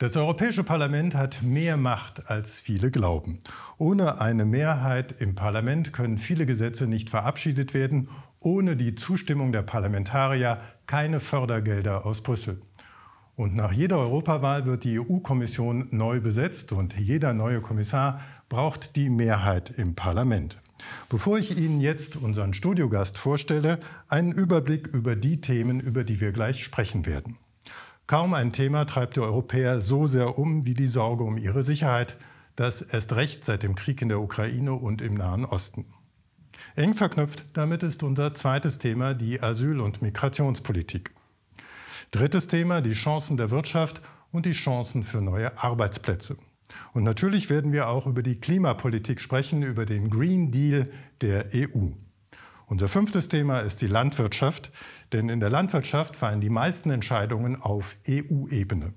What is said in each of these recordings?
Das Europäische Parlament hat mehr Macht, als viele glauben. Ohne eine Mehrheit im Parlament können viele Gesetze nicht verabschiedet werden, ohne die Zustimmung der Parlamentarier keine Fördergelder aus Brüssel. Und nach jeder Europawahl wird die EU-Kommission neu besetzt und jeder neue Kommissar braucht die Mehrheit im Parlament. Bevor ich Ihnen jetzt unseren Studiogast vorstelle, einen Überblick über die Themen, über die wir gleich sprechen werden. Kaum ein Thema treibt die Europäer so sehr um wie die Sorge um ihre Sicherheit, das erst recht seit dem Krieg in der Ukraine und im Nahen Osten. Eng verknüpft damit ist unser zweites Thema die Asyl- und Migrationspolitik. Drittes Thema die Chancen der Wirtschaft und die Chancen für neue Arbeitsplätze. Und natürlich werden wir auch über die Klimapolitik sprechen, über den Green Deal der EU. Unser fünftes Thema ist die Landwirtschaft, denn in der Landwirtschaft fallen die meisten Entscheidungen auf EU-Ebene.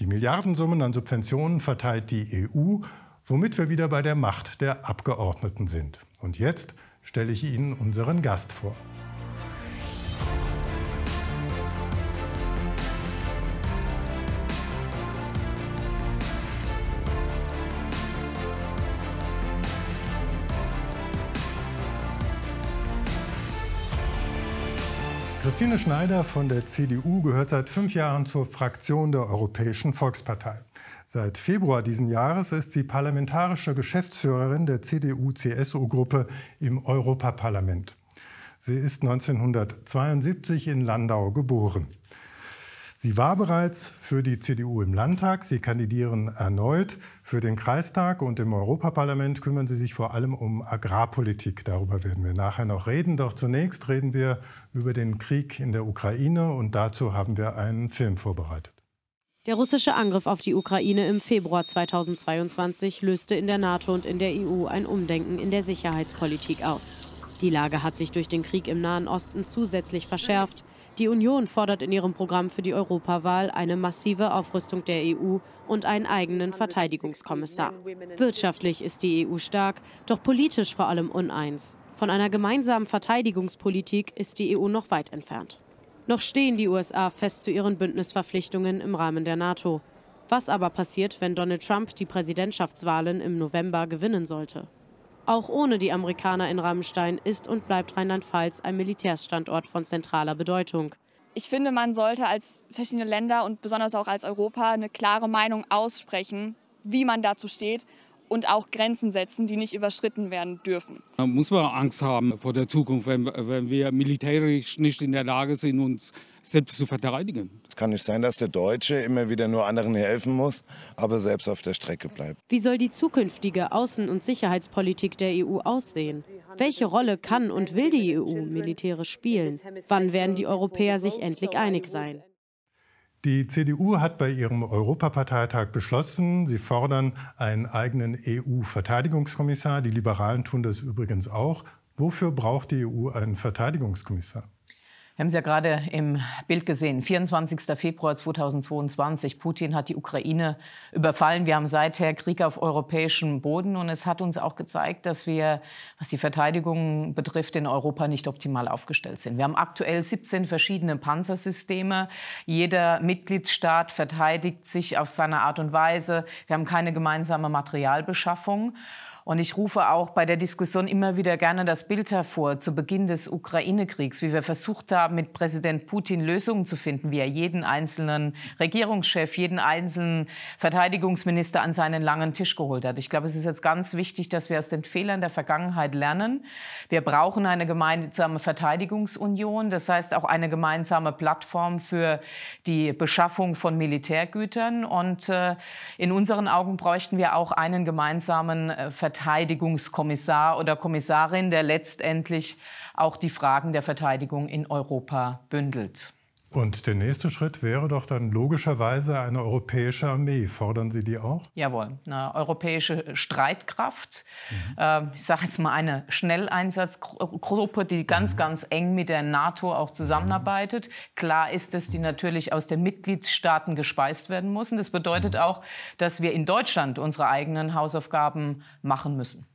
Die Milliardensummen an Subventionen verteilt die EU, womit wir wieder bei der Macht der Abgeordneten sind. Und jetzt stelle ich Ihnen unseren Gast vor. Christine Schneider von der CDU gehört seit fünf Jahren zur Fraktion der Europäischen Volkspartei. Seit Februar diesen Jahres ist sie parlamentarische Geschäftsführerin der CDU-CSU-Gruppe im Europaparlament. Sie ist 1972 in Landau geboren. Sie war bereits für die CDU im Landtag, Sie kandidieren erneut für den Kreistag und im Europaparlament kümmern Sie sich vor allem um Agrarpolitik. Darüber werden wir nachher noch reden. Doch zunächst reden wir über den Krieg in der Ukraine und dazu haben wir einen Film vorbereitet. Der russische Angriff auf die Ukraine im Februar 2022 löste in der NATO und in der EU ein Umdenken in der Sicherheitspolitik aus. Die Lage hat sich durch den Krieg im Nahen Osten zusätzlich verschärft die Union fordert in ihrem Programm für die Europawahl eine massive Aufrüstung der EU und einen eigenen Verteidigungskommissar. Wirtschaftlich ist die EU stark, doch politisch vor allem uneins. Von einer gemeinsamen Verteidigungspolitik ist die EU noch weit entfernt. Noch stehen die USA fest zu ihren Bündnisverpflichtungen im Rahmen der NATO. Was aber passiert, wenn Donald Trump die Präsidentschaftswahlen im November gewinnen sollte? Auch ohne die Amerikaner in Rammstein ist und bleibt Rheinland-Pfalz ein Militärstandort von zentraler Bedeutung. Ich finde, man sollte als verschiedene Länder und besonders auch als Europa eine klare Meinung aussprechen, wie man dazu steht und auch Grenzen setzen, die nicht überschritten werden dürfen. Da muss man Angst haben vor der Zukunft, wenn, wenn wir militärisch nicht in der Lage sind, uns selbst zu verteidigen. Es kann nicht sein, dass der Deutsche immer wieder nur anderen helfen muss, aber selbst auf der Strecke bleibt. Wie soll die zukünftige Außen- und Sicherheitspolitik der EU aussehen? Welche Rolle kann und will die EU militärisch spielen? Wann werden die Europäer sich endlich einig sein? Die CDU hat bei ihrem Europaparteitag beschlossen, sie fordern einen eigenen EU-Verteidigungskommissar. Die Liberalen tun das übrigens auch. Wofür braucht die EU einen Verteidigungskommissar? Wir haben es ja gerade im Bild gesehen. 24. Februar 2022. Putin hat die Ukraine überfallen. Wir haben seither Krieg auf europäischem Boden. Und es hat uns auch gezeigt, dass wir, was die Verteidigung betrifft, in Europa nicht optimal aufgestellt sind. Wir haben aktuell 17 verschiedene Panzersysteme. Jeder Mitgliedstaat verteidigt sich auf seine Art und Weise. Wir haben keine gemeinsame Materialbeschaffung. Und ich rufe auch bei der Diskussion immer wieder gerne das Bild hervor, zu Beginn des Ukraine-Kriegs, wie wir versucht haben, mit Präsident Putin Lösungen zu finden, wie er jeden einzelnen Regierungschef, jeden einzelnen Verteidigungsminister an seinen langen Tisch geholt hat. Ich glaube, es ist jetzt ganz wichtig, dass wir aus den Fehlern der Vergangenheit lernen. Wir brauchen eine gemeinsame Verteidigungsunion, das heißt auch eine gemeinsame Plattform für die Beschaffung von Militärgütern. Und äh, in unseren Augen bräuchten wir auch einen gemeinsamen äh, Verteidigungsminister Verteidigungskommissar oder Kommissarin, der letztendlich auch die Fragen der Verteidigung in Europa bündelt. Und der nächste Schritt wäre doch dann logischerweise eine europäische Armee. Fordern Sie die auch? Jawohl, eine europäische Streitkraft. Mhm. Ähm, ich sage jetzt mal eine Schnelleinsatzgruppe, die ganz, mhm. ganz eng mit der NATO auch zusammenarbeitet. Mhm. Klar ist, dass die natürlich aus den Mitgliedstaaten gespeist werden muss. Und Das bedeutet mhm. auch, dass wir in Deutschland unsere eigenen Hausaufgaben machen müssen.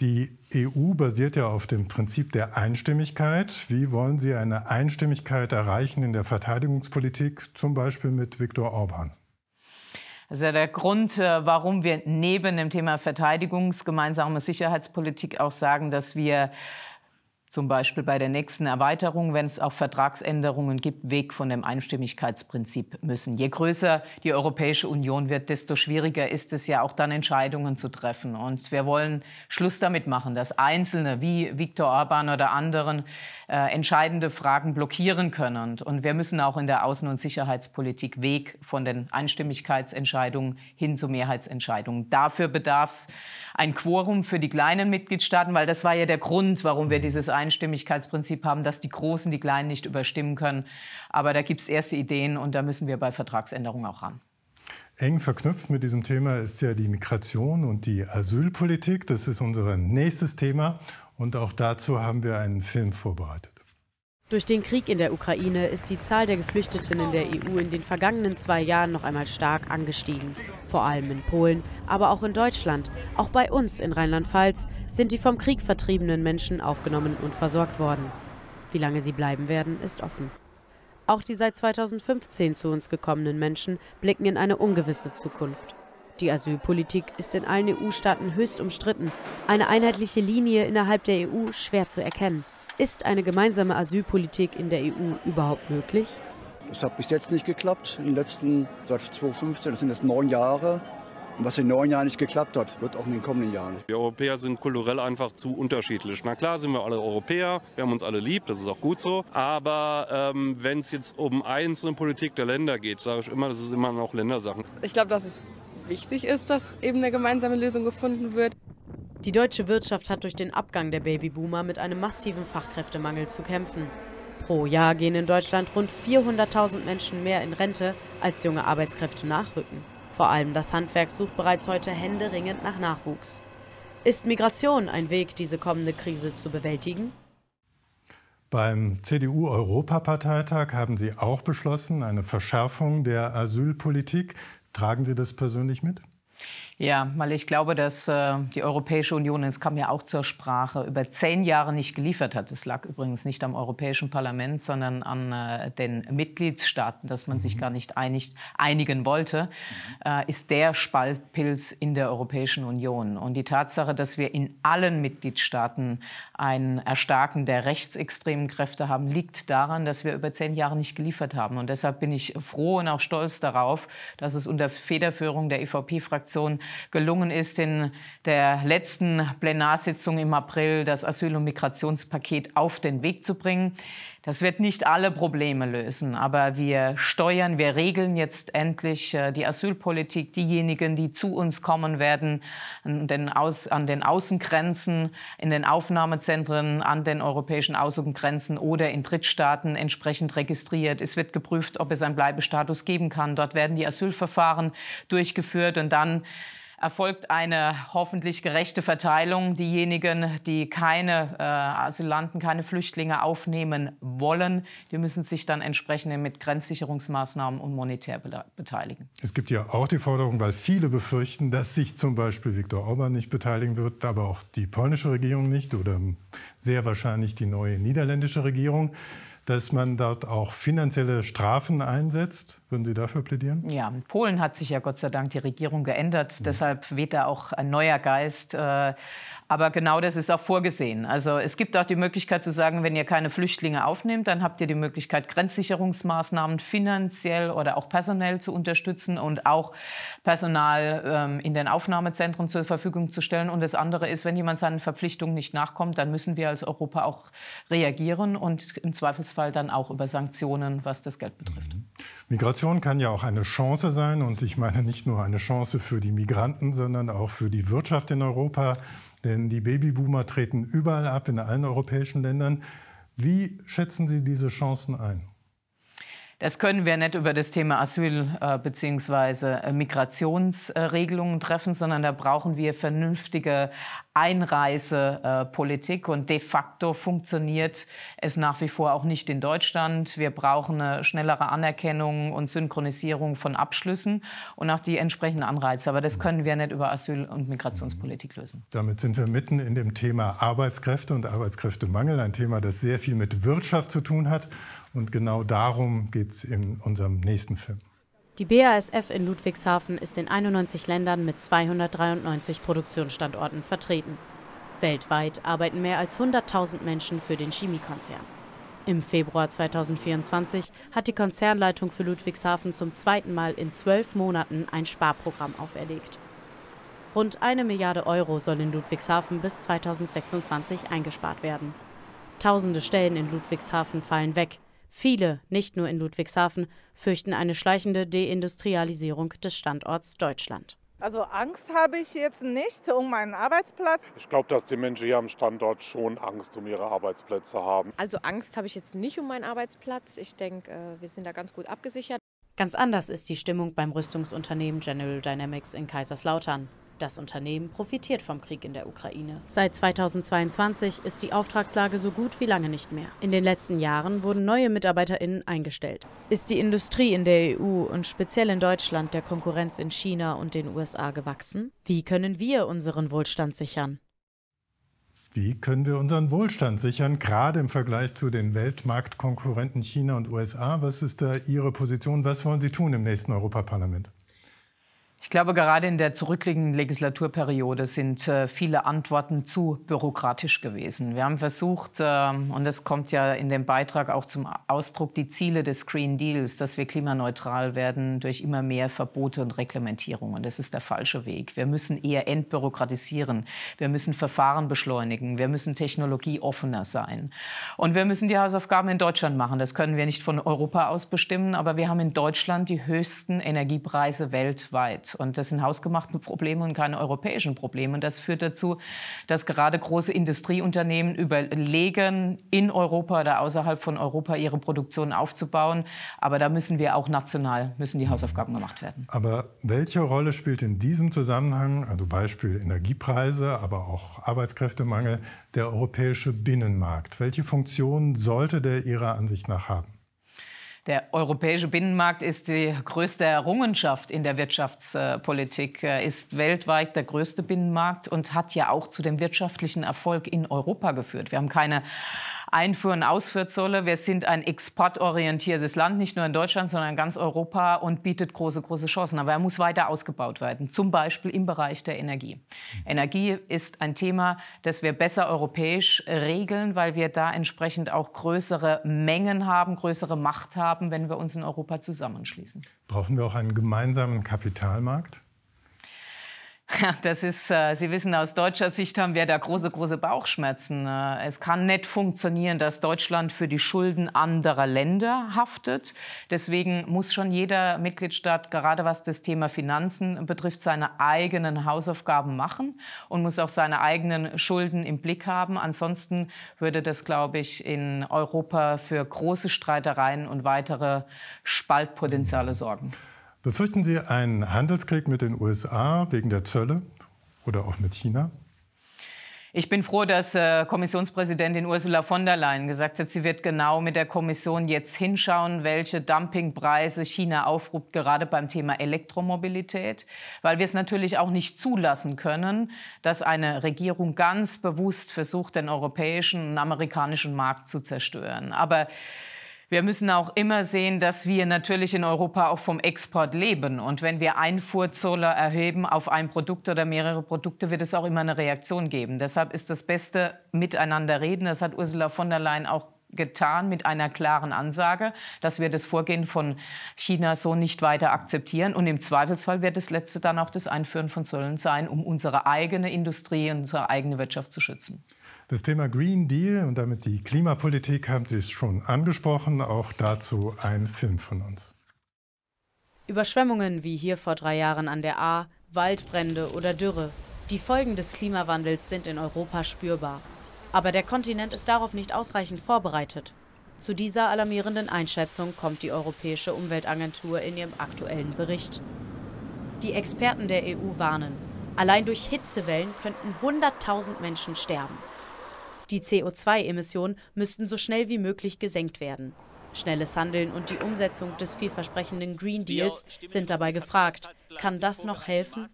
Die EU basiert ja auf dem Prinzip der Einstimmigkeit. Wie wollen Sie eine Einstimmigkeit erreichen in der Verteidigungspolitik, zum Beispiel mit Viktor Orban? Also der Grund, äh, warum wir neben dem Thema Verteidigungsgemeinsame Sicherheitspolitik auch sagen, dass wir zum Beispiel bei der nächsten Erweiterung, wenn es auch Vertragsänderungen gibt, weg von dem Einstimmigkeitsprinzip müssen. Je größer die Europäische Union wird, desto schwieriger ist es ja auch dann Entscheidungen zu treffen. Und wir wollen Schluss damit machen, dass Einzelne wie Viktor Orban oder anderen äh, entscheidende Fragen blockieren können. Und wir müssen auch in der Außen- und Sicherheitspolitik weg von den Einstimmigkeitsentscheidungen hin zu Mehrheitsentscheidungen. Dafür bedarf es ein Quorum für die kleinen Mitgliedstaaten, weil das war ja der Grund, warum wir dieses Einstimmigkeitsprinzip haben, dass die Großen die Kleinen nicht überstimmen können. Aber da gibt es erste Ideen und da müssen wir bei Vertragsänderungen auch ran. Eng verknüpft mit diesem Thema ist ja die Migration und die Asylpolitik. Das ist unser nächstes Thema. Und auch dazu haben wir einen Film vorbereitet. Durch den Krieg in der Ukraine ist die Zahl der Geflüchteten in der EU in den vergangenen zwei Jahren noch einmal stark angestiegen. Vor allem in Polen, aber auch in Deutschland. Auch bei uns in Rheinland-Pfalz sind die vom Krieg vertriebenen Menschen aufgenommen und versorgt worden. Wie lange sie bleiben werden, ist offen. Auch die seit 2015 zu uns gekommenen Menschen blicken in eine ungewisse Zukunft. Die Asylpolitik ist in allen EU-Staaten höchst umstritten, eine einheitliche Linie innerhalb der EU schwer zu erkennen. Ist eine gemeinsame Asylpolitik in der EU überhaupt möglich? Es hat bis jetzt nicht geklappt. In den letzten, seit 2015, das sind jetzt neun Jahre. Und was in neun Jahren nicht geklappt hat, wird auch in den kommenden Jahren nicht. Wir Europäer sind kulturell einfach zu unterschiedlich. Na klar sind wir alle Europäer, wir haben uns alle lieb, das ist auch gut so. Aber ähm, wenn es jetzt um einzelne Politik der Länder geht, sage ich immer, das ist immer noch Ländersachen. Ich glaube, dass es wichtig ist, dass eben eine gemeinsame Lösung gefunden wird. Die deutsche Wirtschaft hat durch den Abgang der Babyboomer mit einem massiven Fachkräftemangel zu kämpfen. Pro Jahr gehen in Deutschland rund 400.000 Menschen mehr in Rente, als junge Arbeitskräfte nachrücken. Vor allem das Handwerk sucht bereits heute händeringend nach Nachwuchs. Ist Migration ein Weg, diese kommende Krise zu bewältigen? Beim CDU-Europaparteitag haben Sie auch beschlossen, eine Verschärfung der Asylpolitik. Tragen Sie das persönlich mit? Ja, weil ich glaube, dass äh, die Europäische Union, es kam ja auch zur Sprache, über zehn Jahre nicht geliefert hat. Es lag übrigens nicht am Europäischen Parlament, sondern an äh, den Mitgliedstaaten, dass man mhm. sich gar nicht einigt, einigen wollte, mhm. äh, ist der Spaltpilz in der Europäischen Union. Und die Tatsache, dass wir in allen Mitgliedstaaten ein Erstarken der rechtsextremen Kräfte haben, liegt daran, dass wir über zehn Jahre nicht geliefert haben. Und deshalb bin ich froh und auch stolz darauf, dass es unter Federführung der EVP-Fraktion gelungen ist, in der letzten Plenarsitzung im April das Asyl- und Migrationspaket auf den Weg zu bringen. Das wird nicht alle Probleme lösen, aber wir steuern, wir regeln jetzt endlich äh, die Asylpolitik, diejenigen, die zu uns kommen werden, an den, Aus, an den Außengrenzen, in den Aufnahmezentren, an den europäischen Außengrenzen oder in Drittstaaten entsprechend registriert. Es wird geprüft, ob es einen Bleibestatus geben kann. Dort werden die Asylverfahren durchgeführt und dann erfolgt eine hoffentlich gerechte Verteilung. Diejenigen, die keine äh, Asylanten, keine Flüchtlinge aufnehmen wollen, die müssen sich dann entsprechend mit Grenzsicherungsmaßnahmen und monetär beteiligen. Es gibt ja auch die Forderung, weil viele befürchten, dass sich zum Beispiel Viktor Orban nicht beteiligen wird, aber auch die polnische Regierung nicht oder sehr wahrscheinlich die neue niederländische Regierung dass man dort auch finanzielle Strafen einsetzt. Würden Sie dafür plädieren? Ja, in Polen hat sich ja Gott sei Dank die Regierung geändert. Mhm. Deshalb weht da auch ein neuer Geist. Äh, aber genau das ist auch vorgesehen. Also es gibt auch die Möglichkeit zu sagen, wenn ihr keine Flüchtlinge aufnehmt, dann habt ihr die Möglichkeit, Grenzsicherungsmaßnahmen finanziell oder auch personell zu unterstützen und auch Personal ähm, in den Aufnahmezentren zur Verfügung zu stellen. Und das andere ist, wenn jemand seinen Verpflichtungen nicht nachkommt, dann müssen wir als Europa auch reagieren und im Zweifelsfall Zweifelsfall dann auch über Sanktionen, was das Geld betrifft. Mhm. Migration kann ja auch eine Chance sein und ich meine nicht nur eine Chance für die Migranten, sondern auch für die Wirtschaft in Europa, denn die Babyboomer treten überall ab in allen europäischen Ländern. Wie schätzen Sie diese Chancen ein? Das können wir nicht über das Thema Asyl äh, bzw. Äh, Migrationsregelungen treffen, sondern da brauchen wir vernünftige Einreisepolitik. Äh, und de facto funktioniert es nach wie vor auch nicht in Deutschland. Wir brauchen eine schnellere Anerkennung und Synchronisierung von Abschlüssen und auch die entsprechenden Anreize. Aber das mhm. können wir nicht über Asyl- und Migrationspolitik lösen. Damit sind wir mitten in dem Thema Arbeitskräfte und Arbeitskräftemangel, ein Thema, das sehr viel mit Wirtschaft zu tun hat und genau darum geht es in unserem nächsten Film. Die BASF in Ludwigshafen ist in 91 Ländern mit 293 Produktionsstandorten vertreten. Weltweit arbeiten mehr als 100.000 Menschen für den Chemiekonzern. Im Februar 2024 hat die Konzernleitung für Ludwigshafen zum zweiten Mal in zwölf Monaten ein Sparprogramm auferlegt. Rund eine Milliarde Euro soll in Ludwigshafen bis 2026 eingespart werden. Tausende Stellen in Ludwigshafen fallen weg, Viele, nicht nur in Ludwigshafen, fürchten eine schleichende Deindustrialisierung des Standorts Deutschland. Also Angst habe ich jetzt nicht um meinen Arbeitsplatz. Ich glaube, dass die Menschen hier am Standort schon Angst um ihre Arbeitsplätze haben. Also Angst habe ich jetzt nicht um meinen Arbeitsplatz. Ich denke, äh, wir sind da ganz gut abgesichert. Ganz anders ist die Stimmung beim Rüstungsunternehmen General Dynamics in Kaiserslautern. Das Unternehmen profitiert vom Krieg in der Ukraine. Seit 2022 ist die Auftragslage so gut wie lange nicht mehr. In den letzten Jahren wurden neue MitarbeiterInnen eingestellt. Ist die Industrie in der EU und speziell in Deutschland der Konkurrenz in China und den USA gewachsen? Wie können wir unseren Wohlstand sichern? Wie können wir unseren Wohlstand sichern, gerade im Vergleich zu den Weltmarktkonkurrenten China und USA? Was ist da Ihre Position? Was wollen Sie tun im nächsten Europaparlament? Ich glaube, gerade in der zurückliegenden Legislaturperiode sind äh, viele Antworten zu bürokratisch gewesen. Wir haben versucht, äh, und das kommt ja in dem Beitrag auch zum Ausdruck, die Ziele des Green Deals, dass wir klimaneutral werden durch immer mehr Verbote und Reglementierungen. Das ist der falsche Weg. Wir müssen eher entbürokratisieren. Wir müssen Verfahren beschleunigen. Wir müssen technologieoffener sein. Und wir müssen die Hausaufgaben in Deutschland machen. Das können wir nicht von Europa aus bestimmen, aber wir haben in Deutschland die höchsten Energiepreise weltweit. Und das sind hausgemachte Probleme und keine europäischen Probleme. Und das führt dazu, dass gerade große Industrieunternehmen überlegen, in Europa oder außerhalb von Europa ihre Produktion aufzubauen. Aber da müssen wir auch national, müssen die Hausaufgaben gemacht werden. Aber welche Rolle spielt in diesem Zusammenhang, also Beispiel Energiepreise, aber auch Arbeitskräftemangel, der europäische Binnenmarkt? Welche Funktion sollte der Ihrer Ansicht nach haben? Der europäische Binnenmarkt ist die größte Errungenschaft in der Wirtschaftspolitik, äh, ist weltweit der größte Binnenmarkt und hat ja auch zu dem wirtschaftlichen Erfolg in Europa geführt. Wir haben keine Einfuhr- und Ausfuhrzölle. Wir sind ein exportorientiertes Land, nicht nur in Deutschland, sondern in ganz Europa und bietet große, große Chancen. Aber er muss weiter ausgebaut werden, zum Beispiel im Bereich der Energie. Energie ist ein Thema, das wir besser europäisch regeln, weil wir da entsprechend auch größere Mengen haben, größere Macht haben, wenn wir uns in Europa zusammenschließen. Brauchen wir auch einen gemeinsamen Kapitalmarkt? Ja, das ist, äh, Sie wissen, aus deutscher Sicht haben wir da große, große Bauchschmerzen. Äh, es kann nicht funktionieren, dass Deutschland für die Schulden anderer Länder haftet. Deswegen muss schon jeder Mitgliedstaat, gerade was das Thema Finanzen betrifft, seine eigenen Hausaufgaben machen und muss auch seine eigenen Schulden im Blick haben. Ansonsten würde das, glaube ich, in Europa für große Streitereien und weitere Spaltpotenziale sorgen. Befürchten Sie einen Handelskrieg mit den USA wegen der Zölle oder auch mit China? Ich bin froh, dass äh, Kommissionspräsidentin Ursula von der Leyen gesagt hat, sie wird genau mit der Kommission jetzt hinschauen, welche Dumpingpreise China aufruft, gerade beim Thema Elektromobilität, weil wir es natürlich auch nicht zulassen können, dass eine Regierung ganz bewusst versucht, den europäischen und amerikanischen Markt zu zerstören. Aber wir müssen auch immer sehen, dass wir natürlich in Europa auch vom Export leben. Und wenn wir Einfuhrzölle erheben auf ein Produkt oder mehrere Produkte, wird es auch immer eine Reaktion geben. Deshalb ist das Beste miteinander reden. Das hat Ursula von der Leyen auch getan mit einer klaren Ansage, dass wir das Vorgehen von China so nicht weiter akzeptieren. Und im Zweifelsfall wird das letzte dann auch das Einführen von Zöllen sein, um unsere eigene Industrie und unsere eigene Wirtschaft zu schützen. Das Thema Green Deal und damit die Klimapolitik haben Sie schon angesprochen. Auch dazu ein Film von uns. Überschwemmungen wie hier vor drei Jahren an der A, Waldbrände oder Dürre. Die Folgen des Klimawandels sind in Europa spürbar. Aber der Kontinent ist darauf nicht ausreichend vorbereitet. Zu dieser alarmierenden Einschätzung kommt die Europäische Umweltagentur in ihrem aktuellen Bericht. Die Experten der EU warnen, allein durch Hitzewellen könnten 100.000 Menschen sterben. Die CO2-Emissionen müssten so schnell wie möglich gesenkt werden. Schnelles Handeln und die Umsetzung des vielversprechenden Green Deals sind dabei gefragt. Kann das noch helfen?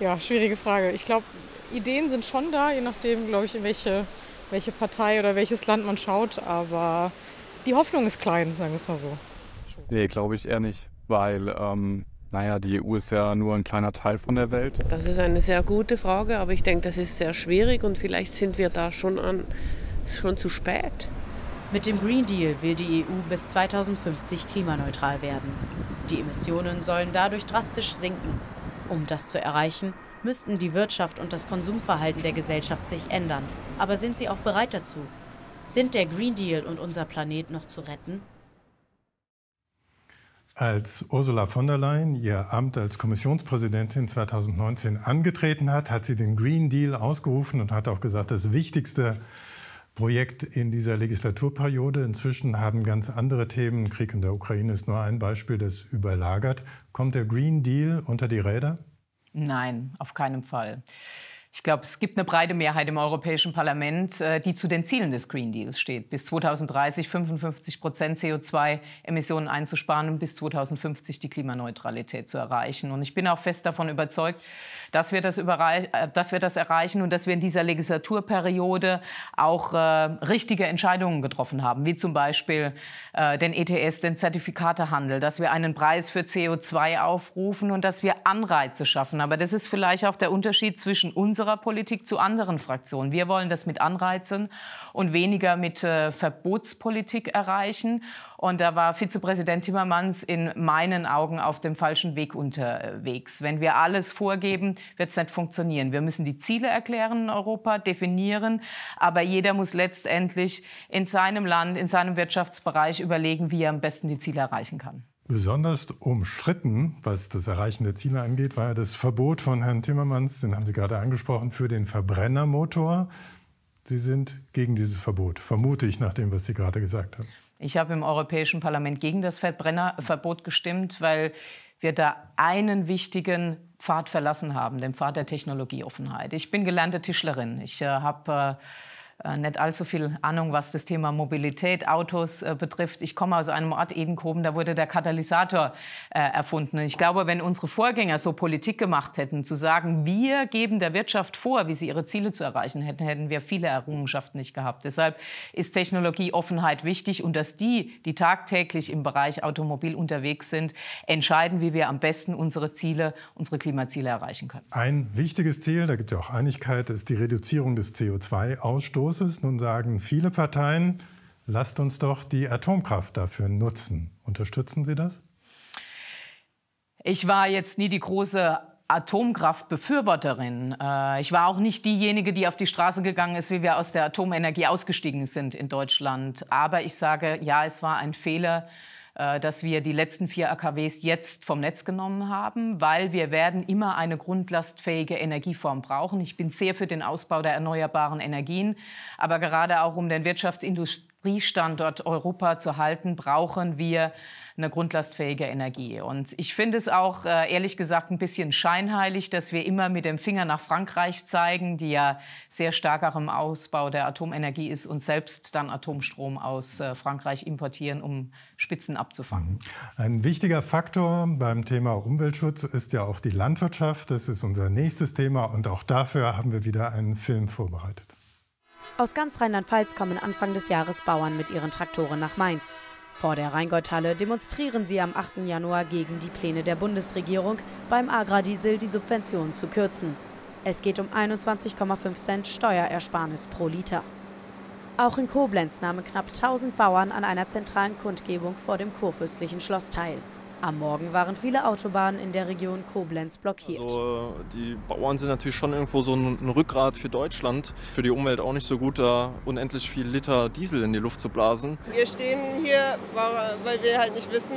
Ja, schwierige Frage. Ich glaube, Ideen sind schon da, je nachdem, glaube ich, in welche, welche Partei oder welches Land man schaut. Aber die Hoffnung ist klein, sagen wir es mal so. Nee, glaube ich eher nicht, weil, ähm, naja, die EU ist ja nur ein kleiner Teil von der Welt. Das ist eine sehr gute Frage, aber ich denke, das ist sehr schwierig und vielleicht sind wir da schon an, schon zu spät. Mit dem Green Deal will die EU bis 2050 klimaneutral werden. Die Emissionen sollen dadurch drastisch sinken. Um das zu erreichen, müssten die Wirtschaft und das Konsumverhalten der Gesellschaft sich ändern. Aber sind sie auch bereit dazu? Sind der Green Deal und unser Planet noch zu retten? Als Ursula von der Leyen ihr Amt als Kommissionspräsidentin 2019 angetreten hat, hat sie den Green Deal ausgerufen und hat auch gesagt, das wichtigste Projekt in dieser Legislaturperiode. Inzwischen haben ganz andere Themen, Krieg in der Ukraine ist nur ein Beispiel, das überlagert. Kommt der Green Deal unter die Räder? Nein, auf keinen Fall. Ich glaube, es gibt eine breite Mehrheit im Europäischen Parlament, äh, die zu den Zielen des Green Deals steht, bis 2030 55 Prozent CO2-Emissionen einzusparen und bis 2050 die Klimaneutralität zu erreichen. Und ich bin auch fest davon überzeugt, dass wir das, äh, dass wir das erreichen und dass wir in dieser Legislaturperiode auch äh, richtige Entscheidungen getroffen haben, wie zum Beispiel äh, den ETS, den Zertifikatehandel, dass wir einen Preis für CO2 aufrufen und dass wir Anreize schaffen. Aber das ist vielleicht auch der Unterschied zwischen unserer unserer Politik zu anderen Fraktionen. Wir wollen das mit Anreizen und weniger mit äh, Verbotspolitik erreichen. Und da war Vizepräsident Timmermans in meinen Augen auf dem falschen Weg unterwegs. Wenn wir alles vorgeben, wird es nicht funktionieren. Wir müssen die Ziele erklären in Europa, definieren, aber jeder muss letztendlich in seinem Land, in seinem Wirtschaftsbereich überlegen, wie er am besten die Ziele erreichen kann. Besonders umstritten, was das Erreichen der Ziele angeht, war das Verbot von Herrn Timmermans, den haben Sie gerade angesprochen, für den Verbrennermotor. Sie sind gegen dieses Verbot, vermute ich nach dem, was Sie gerade gesagt haben. Ich habe im Europäischen Parlament gegen das Verbrennerverbot gestimmt, weil wir da einen wichtigen Pfad verlassen haben, den Pfad der Technologieoffenheit. Ich bin gelernte Tischlerin. Ich äh, habe äh, äh, nicht allzu viel Ahnung, was das Thema Mobilität, Autos äh, betrifft. Ich komme aus einem Ort, Edenkoben, da wurde der Katalysator äh, erfunden. Und ich glaube, wenn unsere Vorgänger so Politik gemacht hätten, zu sagen, wir geben der Wirtschaft vor, wie sie ihre Ziele zu erreichen hätten, hätten wir viele Errungenschaften nicht gehabt. Deshalb ist Technologieoffenheit wichtig und dass die, die tagtäglich im Bereich Automobil unterwegs sind, entscheiden, wie wir am besten unsere Ziele, unsere Klimaziele erreichen können. Ein wichtiges Ziel, da gibt es ja auch Einigkeit, ist die Reduzierung des CO2-Ausstoßes los Nun sagen viele Parteien, lasst uns doch die Atomkraft dafür nutzen. Unterstützen Sie das? Ich war jetzt nie die große Atomkraftbefürworterin. Äh, ich war auch nicht diejenige, die auf die Straße gegangen ist, wie wir aus der Atomenergie ausgestiegen sind in Deutschland. Aber ich sage, ja, es war ein Fehler, äh, dass wir die letzten vier AKWs jetzt vom Netz genommen haben, weil wir werden immer eine grundlastfähige Energieform brauchen. Ich bin sehr für den Ausbau der erneuerbaren Energien, aber gerade auch um den Wirtschaftsindustrie Industriestandort Europa zu halten, brauchen wir eine grundlastfähige Energie. Und ich finde es auch äh, ehrlich gesagt ein bisschen scheinheilig, dass wir immer mit dem Finger nach Frankreich zeigen, die ja sehr stark auch im Ausbau der Atomenergie ist und selbst dann Atomstrom aus äh, Frankreich importieren, um Spitzen abzufangen. Mhm. Ein wichtiger Faktor beim Thema Umweltschutz ist ja auch die Landwirtschaft. Das ist unser nächstes Thema und auch dafür haben wir wieder einen Film vorbereitet. Aus ganz Rheinland-Pfalz kommen Anfang des Jahres Bauern mit ihren Traktoren nach Mainz. Vor der Rheingoldhalle demonstrieren sie am 8. Januar gegen die Pläne der Bundesregierung, beim Agrardiesel die Subventionen zu kürzen. Es geht um 21,5 Cent Steuerersparnis pro Liter. Auch in Koblenz nahmen knapp 1000 Bauern an einer zentralen Kundgebung vor dem kurfürstlichen Schloss teil. Am Morgen waren viele Autobahnen in der Region Koblenz blockiert. Also, die Bauern sind natürlich schon irgendwo so ein Rückgrat für Deutschland. Für die Umwelt auch nicht so gut, da unendlich viel Liter Diesel in die Luft zu blasen. Wir stehen hier, weil wir halt nicht wissen,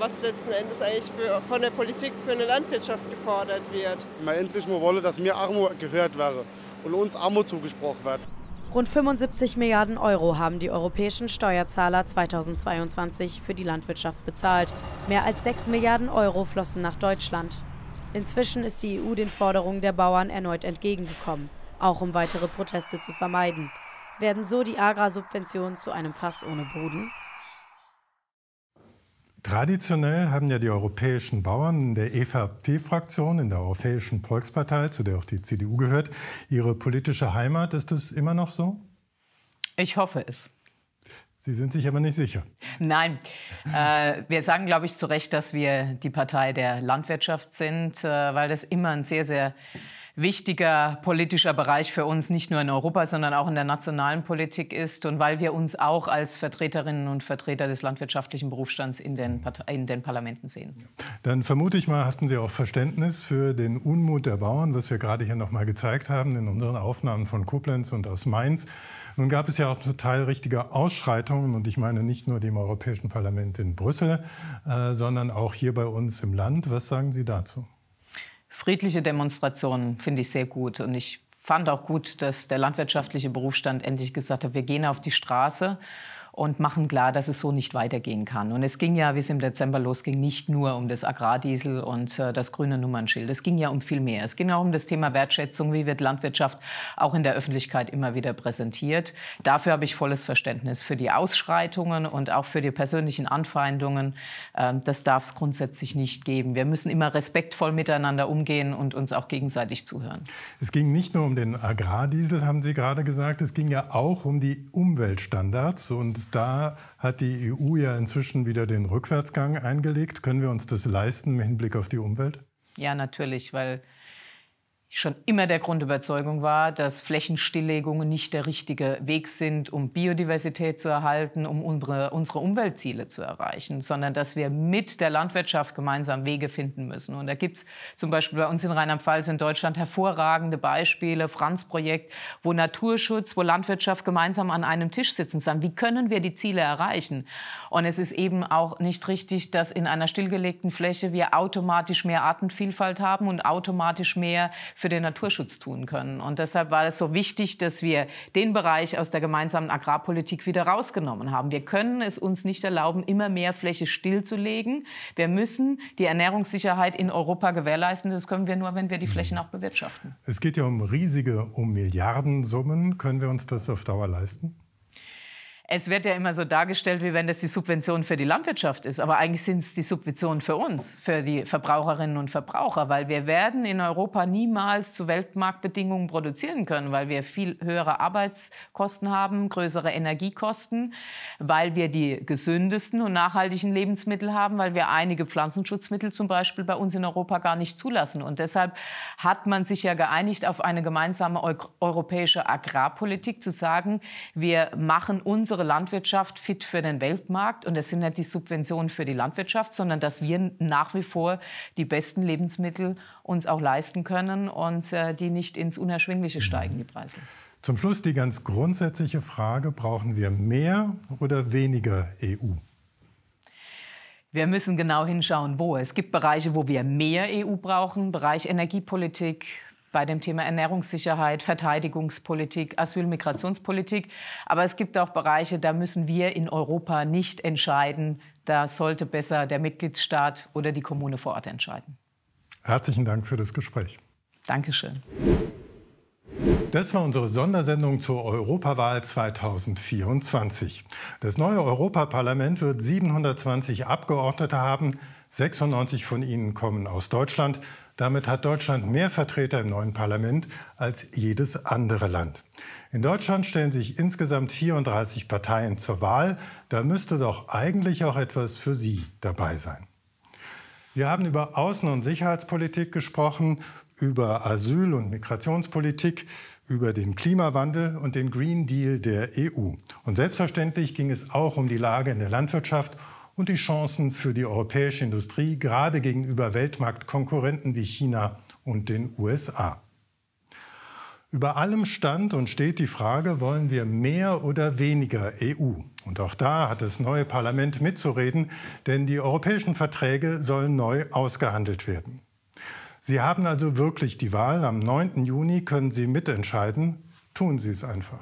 was letzten Endes eigentlich für, von der Politik für eine Landwirtschaft gefordert wird. Mal endlich mal wolle, dass mir Armut gehört wäre und uns Armut zugesprochen wird. Rund 75 Milliarden Euro haben die europäischen Steuerzahler 2022 für die Landwirtschaft bezahlt. Mehr als 6 Milliarden Euro flossen nach Deutschland. Inzwischen ist die EU den Forderungen der Bauern erneut entgegengekommen, auch um weitere Proteste zu vermeiden. Werden so die Agrarsubventionen zu einem Fass ohne Boden? Traditionell haben ja die europäischen Bauern in der EVP-Fraktion, in der Europäischen Volkspartei, zu der auch die CDU gehört, ihre politische Heimat. Ist das immer noch so? Ich hoffe es. Sie sind sich aber nicht sicher. Nein, äh, wir sagen, glaube ich, zu Recht, dass wir die Partei der Landwirtschaft sind, äh, weil das immer ein sehr, sehr wichtiger politischer Bereich für uns, nicht nur in Europa, sondern auch in der nationalen Politik ist und weil wir uns auch als Vertreterinnen und Vertreter des landwirtschaftlichen Berufsstands in den, in den Parlamenten sehen. Dann vermute ich mal, hatten Sie auch Verständnis für den Unmut der Bauern, was wir gerade hier nochmal gezeigt haben in unseren Aufnahmen von Koblenz und aus Mainz. Nun gab es ja auch total richtige Ausschreitungen und ich meine nicht nur dem Europäischen Parlament in Brüssel, äh, sondern auch hier bei uns im Land. Was sagen Sie dazu? friedliche Demonstrationen finde ich sehr gut. Und ich fand auch gut, dass der landwirtschaftliche Berufsstand endlich gesagt hat, wir gehen auf die Straße und machen klar, dass es so nicht weitergehen kann. Und es ging ja, wie es im Dezember losging, nicht nur um das Agrardiesel und äh, das grüne Nummernschild. Es ging ja um viel mehr. Es ging auch um das Thema Wertschätzung. Wie wird Landwirtschaft auch in der Öffentlichkeit immer wieder präsentiert? Dafür habe ich volles Verständnis für die Ausschreitungen und auch für die persönlichen Anfeindungen. Ähm, das darf es grundsätzlich nicht geben. Wir müssen immer respektvoll miteinander umgehen und uns auch gegenseitig zuhören. Es ging nicht nur um den Agrardiesel, haben Sie gerade gesagt. Es ging ja auch um die Umweltstandards und da hat die EU ja inzwischen wieder den Rückwärtsgang eingelegt. Können wir uns das leisten im Hinblick auf die Umwelt? Ja, natürlich, weil schon immer der Grundüberzeugung war, dass Flächenstilllegungen nicht der richtige Weg sind, um Biodiversität zu erhalten, um unsere, unsere Umweltziele zu erreichen, sondern dass wir mit der Landwirtschaft gemeinsam Wege finden müssen. Und da gibt es zum Beispiel bei uns in Rheinland-Pfalz in Deutschland hervorragende Beispiele, Franz-Projekt, wo Naturschutz, wo Landwirtschaft gemeinsam an einem Tisch sitzen sagen, wie können wir die Ziele erreichen? Und es ist eben auch nicht richtig, dass in einer stillgelegten Fläche wir automatisch mehr Artenvielfalt haben und automatisch mehr für den Naturschutz tun können. Und deshalb war es so wichtig, dass wir den Bereich aus der gemeinsamen Agrarpolitik wieder rausgenommen haben. Wir können es uns nicht erlauben, immer mehr Fläche stillzulegen. Wir müssen die Ernährungssicherheit in Europa gewährleisten. Das können wir nur, wenn wir die Flächen auch bewirtschaften. Es geht ja um riesige, um Milliardensummen. Können wir uns das auf Dauer leisten? es wird ja immer so dargestellt, wie wenn das die Subvention für die Landwirtschaft ist. Aber eigentlich sind es die Subventionen für uns, für die Verbraucherinnen und Verbraucher, weil wir werden in Europa niemals zu Weltmarktbedingungen produzieren können, weil wir viel höhere Arbeitskosten haben, größere Energiekosten, weil wir die gesündesten und nachhaltigen Lebensmittel haben, weil wir einige Pflanzenschutzmittel zum Beispiel bei uns in Europa gar nicht zulassen. Und deshalb hat man sich ja geeinigt auf eine gemeinsame europäische Agrarpolitik, zu sagen, wir machen unsere unsere Landwirtschaft fit für den Weltmarkt. Und das sind nicht die Subventionen für die Landwirtschaft, sondern dass wir nach wie vor die besten Lebensmittel uns auch leisten können und äh, die nicht ins Unerschwingliche steigen, die Preise. Zum Schluss die ganz grundsätzliche Frage, brauchen wir mehr oder weniger EU? Wir müssen genau hinschauen, wo. Es gibt Bereiche, wo wir mehr EU brauchen, Bereich Energiepolitik, bei dem Thema Ernährungssicherheit, Verteidigungspolitik, Asyl, Migrationspolitik. Aber es gibt auch Bereiche, da müssen wir in Europa nicht entscheiden. Da sollte besser der Mitgliedstaat oder die Kommune vor Ort entscheiden. Herzlichen Dank für das Gespräch. Dankeschön. Das war unsere Sondersendung zur Europawahl 2024. Das neue Europaparlament wird 720 Abgeordnete haben. 96 von ihnen kommen aus Deutschland. Damit hat Deutschland mehr Vertreter im neuen Parlament als jedes andere Land. In Deutschland stellen sich insgesamt 34 Parteien zur Wahl. Da müsste doch eigentlich auch etwas für Sie dabei sein. Wir haben über Außen- und Sicherheitspolitik gesprochen, über Asyl- und Migrationspolitik, über den Klimawandel und den Green Deal der EU. Und selbstverständlich ging es auch um die Lage in der Landwirtschaft und die Chancen für die europäische Industrie, gerade gegenüber Weltmarktkonkurrenten wie China und den USA. Über allem stand und steht die Frage, wollen wir mehr oder weniger EU? Und auch da hat das neue Parlament mitzureden, denn die europäischen Verträge sollen neu ausgehandelt werden. Sie haben also wirklich die Wahl. Am 9. Juni können Sie mitentscheiden. Tun Sie es einfach.